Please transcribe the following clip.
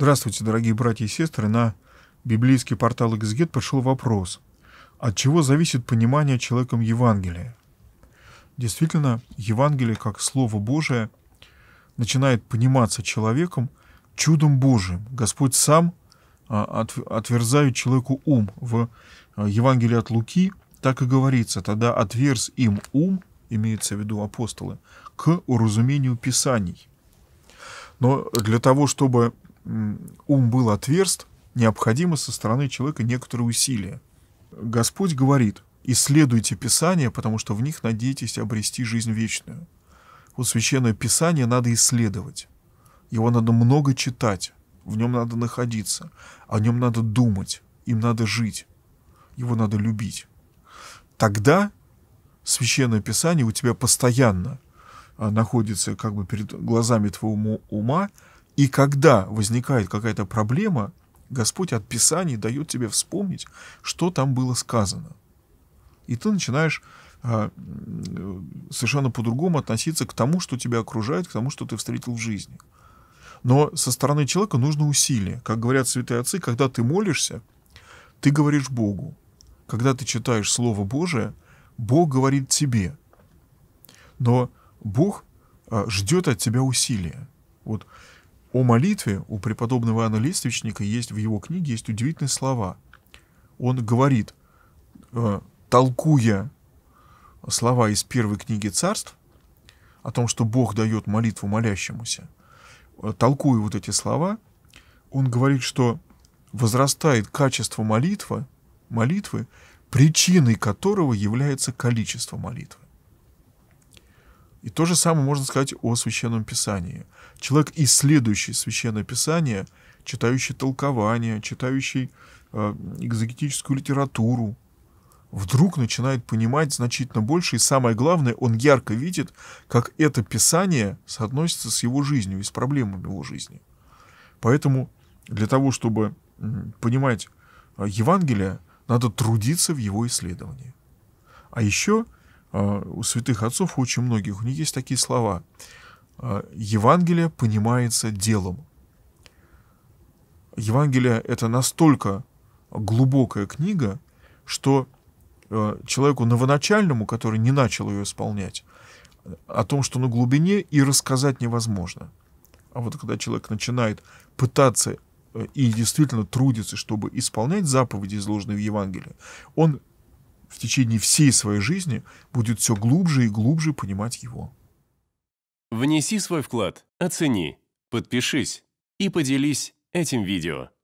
Здравствуйте, дорогие братья и сестры. На библейский портал Эксгет пришел вопрос. От чего зависит понимание человеком Евангелия? Действительно, Евангелие как Слово Божие начинает пониматься человеком чудом Божиим. Господь сам а, отверзает человеку ум. В а, Евангелии от Луки так и говорится, тогда отверз им ум, имеется в виду апостолы, к уразумению Писаний. Но для того, чтобы ум был отверст, необходимо со стороны человека некоторые усилия. Господь говорит, исследуйте Писание, потому что в них надеетесь обрести жизнь вечную. Вот Священное Писание надо исследовать. Его надо много читать, в нем надо находиться, о нем надо думать, им надо жить, его надо любить. Тогда Священное Писание у тебя постоянно а, находится как бы перед глазами твоего ума, и когда возникает какая-то проблема, Господь от Писаний дает тебе вспомнить, что там было сказано. И ты начинаешь а, совершенно по-другому относиться к тому, что тебя окружает, к тому, что ты встретил в жизни. Но со стороны человека нужно усилие. Как говорят святые отцы, когда ты молишься, ты говоришь Богу. Когда ты читаешь Слово Божие, Бог говорит тебе. Но Бог а, ждет от тебя усилия. Вот о молитве у преподобного Иоанна Лествичника есть в его книге есть удивительные слова. Он говорит, э, толкуя слова из первой книги царств, о том, что Бог дает молитву молящемуся, э, толкуя вот эти слова, он говорит, что возрастает качество молитвы, молитвы, причиной которого является количество молитвы. И то же самое можно сказать о Священном Писании. Человек, исследующий Священное Писание, читающий толкование, читающий э, экзогетическую литературу, вдруг начинает понимать значительно больше, и самое главное, он ярко видит, как это Писание соотносится с его жизнью и с проблемами его жизни. Поэтому для того, чтобы понимать э, Евангелие, надо трудиться в его исследовании. А еще – а, у святых отцов, очень многих, у них есть такие слова. А, Евангелие понимается делом. Евангелие — это настолько глубокая книга, что а, человеку новоначальному, который не начал ее исполнять, о том, что на глубине и рассказать невозможно. А вот когда человек начинает пытаться э, и действительно трудится, чтобы исполнять заповеди, изложенные в Евангелии, он в течение всей своей жизни будет все глубже и глубже понимать его. Внеси свой вклад, оцени, подпишись и поделись этим видео.